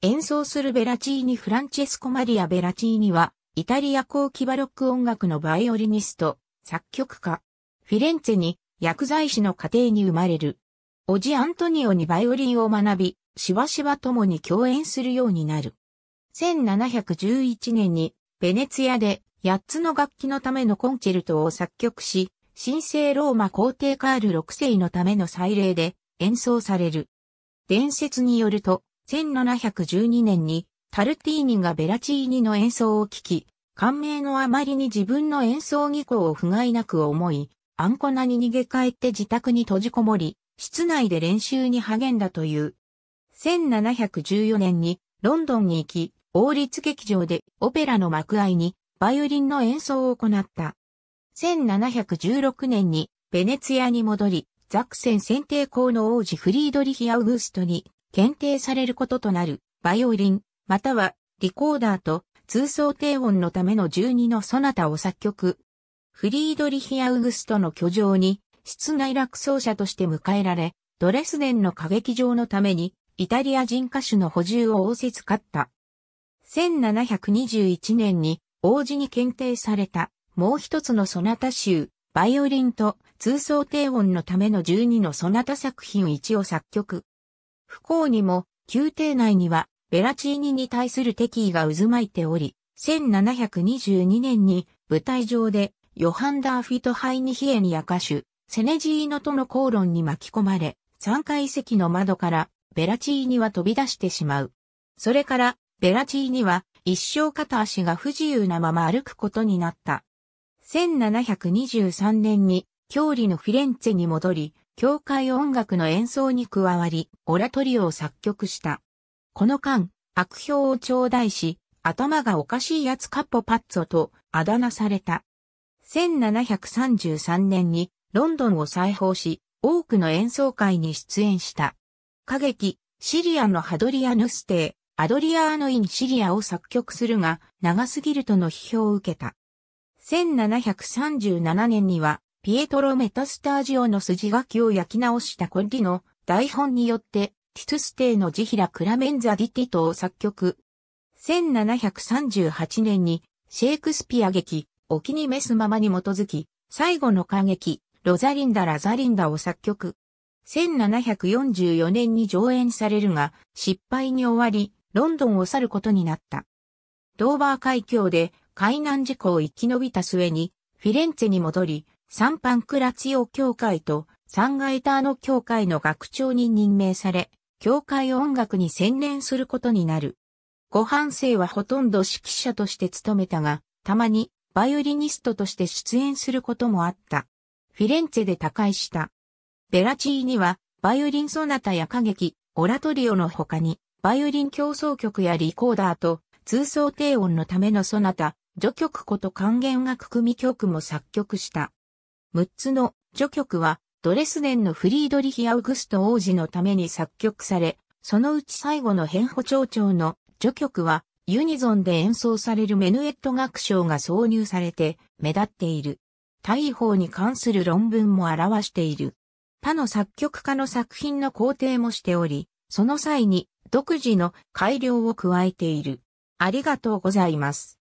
演奏するベラチーニ・フランチェスコ・マリア・ベラチーニは、イタリア後期バロック音楽のバイオリニスト、作曲家。フィレンツェに薬剤師の家庭に生まれる。おじアントニオにバイオリンを学び、しばしば共に共演するようになる。1711年に、ベネツィアで8つの楽器のためのコンチェルトを作曲し、神聖ローマ皇帝カール6世のための祭礼で演奏される。伝説によると、1712年にタルティーニがベラチーニの演奏を聴き、感銘のあまりに自分の演奏技巧を不甲斐なく思い、アンコナに逃げ帰って自宅に閉じこもり、室内で練習に励んだという。1714年にロンドンに行き、王立劇場でオペラの幕合にバイオリンの演奏を行った。1716年にベネツィアに戻り、ザクセン選定校の王子フリードリヒ・アウグストに検定されることとなる、バイオリン、またはリコーダーと通奏低音のための12のソナタを作曲。フリードリヒ・アウグストの居城に、室内落奏者として迎えられ、ドレスデンの歌劇場のために、イタリア人歌手の補充を仰せつかった。1721年に、王子に検定された、もう一つのソナタ集、バイオリンと通奏低音のための12のソナタ作品1を作曲。不幸にも、宮廷内には、ベラチーニに対する敵意が渦巻いており、1722年に舞台上でヨハン・ダーフィト・ハイニヒエニア歌手、セネジーノとの口論に巻き込まれ、3階席の窓からベラチーニは飛び出してしまう。それからベラチーニは一生片足が不自由なまま歩くことになった。1723年に郷里のフィレンツェに戻り、教会音楽の演奏に加わり、オラトリオを作曲した。この間、悪評を頂戴し、頭がおかしいやつカッポパッツォとあだ名された。1733年にロンドンを再訪し、多くの演奏会に出演した。歌劇、シリアのハドリアヌステー、アドリアーノ・イン・シリアを作曲するが、長すぎるとの批評を受けた。1737年には、ピエトロ・メタスタージオの筋書きを焼き直したコッリの台本によって、ティツステーのジヒラ・クラメンザ・ディティトを作曲。1738年に、シェイクスピア劇、お気に召すままに基づき、最後の歌劇、ロザリンダ・ラザリンダを作曲。1744年に上演されるが、失敗に終わり、ロンドンを去ることになった。ドーバー海峡で海難事故を生き延びた末に、フィレンツェに戻り、サンパンクラチオ協会とサンガエターノ協会の学長に任命され、協会音楽に専念することになる。ご半生はほとんど指揮者として務めたが、たまにバイオリニストとして出演することもあった。フィレンツェで他界した。ベラチーニは、バイオリンソナタや歌劇、オラトリオの他に、バイオリン競争曲やリコーダーと、通奏低音のためのソナタ、序曲こと還元楽組曲も作曲した。6つの序曲はドレスデンのフリードリヒ・アウグスト王子のために作曲され、そのうち最後の変歩長調の序曲はユニゾンで演奏されるメヌエット楽章が挿入されて目立っている。大法に関する論文も表している。他の作曲家の作品の肯定もしており、その際に独自の改良を加えている。ありがとうございます。